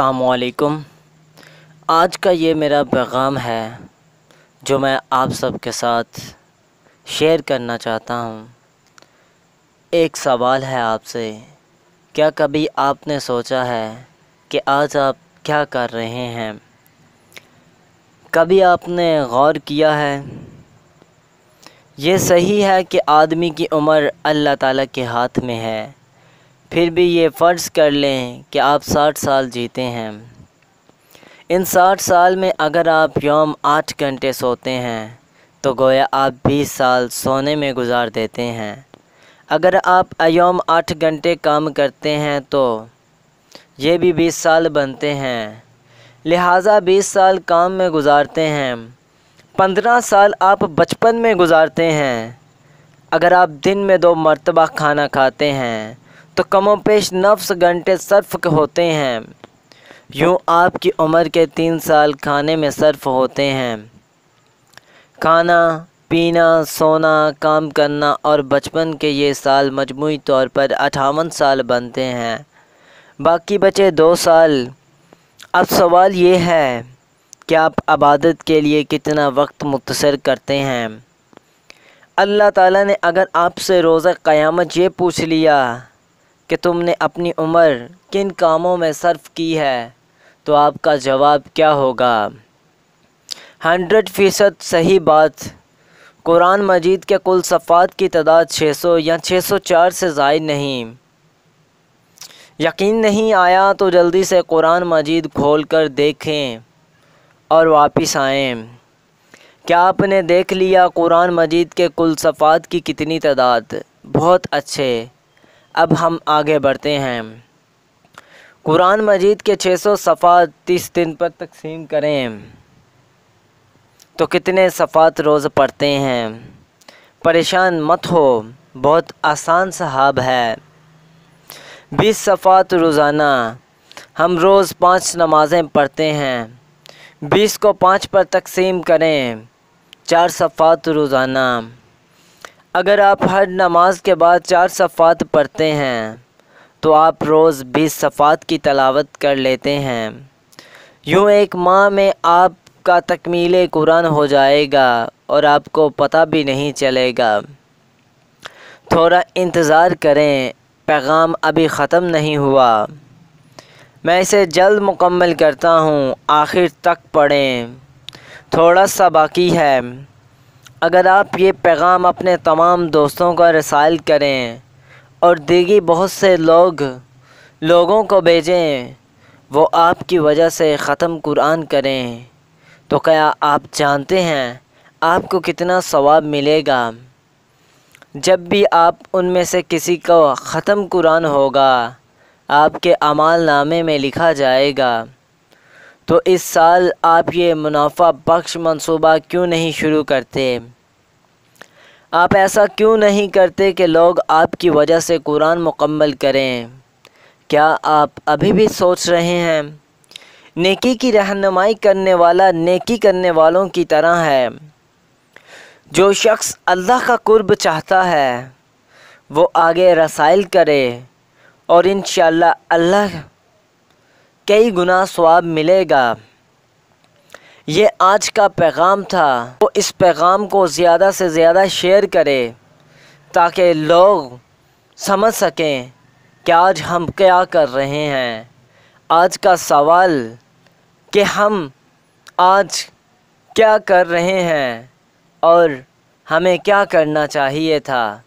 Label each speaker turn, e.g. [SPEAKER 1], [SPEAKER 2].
[SPEAKER 1] असलकुम आज का ये मेरा पैगाम है जो मैं आप सब के साथ शेयर करना चाहता हूँ एक सवाल है आपसे क्या कभी आपने सोचा है कि आज आप क्या कर रहे हैं कभी आपने गौर किया है ये सही है कि आदमी की उम्र अल्लाह ताला के हाथ में है फिर भी ये फ़र्ज़ कर लें कि आप साठ साल जीते हैं इन साठ साल में अगर आप यौम आठ घंटे सोते हैं तो गोया आप बीस साल सोने में गुजार देते हैं अगर आप अयोम आठ घंटे काम करते हैं तो ये भी बीस साल बनते हैं लिहाजा बीस साल काम में गुजारते हैं पंद्रह साल आप बचपन में गुजारते हैं अगर आप दिन में दो मरतबा खाना खाते हैं तो कमोपेश नफ्स घंटे सर्फ होते हैं यूँ आपकी उम्र के तीन साल खाने में सर्फ होते हैं खाना पीना सोना काम करना और बचपन के ये साल मजमू तौर पर अठावन साल बनते हैं बाकी बचे दो साल अब सवाल ये है कि आप आबादत के लिए कितना वक्त मुतसर करते हैं अल्लाह ताला ने अगर आपसे रोज़ा क़यामत ये पूछ लिया कि तुमने अपनी उम्र किन कामों में सर्फ की है तो आपका जवाब क्या होगा हंड्रेड फ़ीसद सही बात कुरान मजीद के कुल सफ़ात की तादाद 600 या 604 से जायद नहीं यकीन नहीं आया तो जल्दी से कुरान मजीद खोल कर देखें और वापस आएँ क्या आपने देख लिया कुरान मजीद के कुल सफ़ात की कितनी तादाद बहुत अच्छे अब हम आगे बढ़ते हैं कुरान मजीद के 600 सौ सफ़ात तीस दिन पर तकसीम करें तो कितने सफ़ात रोज़ पढ़ते हैं परेशान मत हो बहुत आसान सहाब है बीस सफ़ात रोज़ाना हम रोज़ पाँच नमाज़ें पढ़ते हैं बीस को पाँच पर तकसीम करें चार सफ़ात रोज़ाना अगर आप हर नमाज के बाद चार सफ़ात पढ़ते हैं तो आप रोज़ बीस सफ़ात की तलावत कर लेते हैं यूँ एक माह में आपका तकमील कुरान हो जाएगा और आपको पता भी नहीं चलेगा थोड़ा इंतज़ार करें पैगाम अभी ख़त्म नहीं हुआ मैं इसे जल्द मुकम्मल करता हूँ आखिर तक पढ़ें थोड़ा सा बाकी है अगर आप ये पैगाम अपने तमाम दोस्तों का रसायल करें और देगी बहुत से लोग लोगों को भेजें वो आपकी वजह से ख़त्म कुरान करें तो क्या आप जानते हैं आपको कितना सवाब मिलेगा जब भी आप उनमें से किसी को ख़त्म कुरान होगा आपके अमाल नामे में लिखा जाएगा तो इस साल आप ये मुनाफा बख्श मंसूबा क्यों नहीं शुरू करते आप ऐसा क्यों नहीं करते कि लोग आपकी वजह से कुरान मुकम्मल करें क्या आप अभी भी सोच रहे हैं नेकी की रहनुमाई करने वाला नेकी करने वालों की तरह है जो शख्स अल्लाह का कुर्ब चाहता है वो आगे रसाइल करे और इन अल्लाह कई गुना स्वाब मिलेगा ये आज का पैगाम था तो इस पैगाम को ज़्यादा से ज़्यादा शेयर करें ताकि लोग समझ सकें कि आज हम क्या कर रहे हैं आज का सवाल कि हम आज क्या कर रहे हैं और हमें क्या करना चाहिए था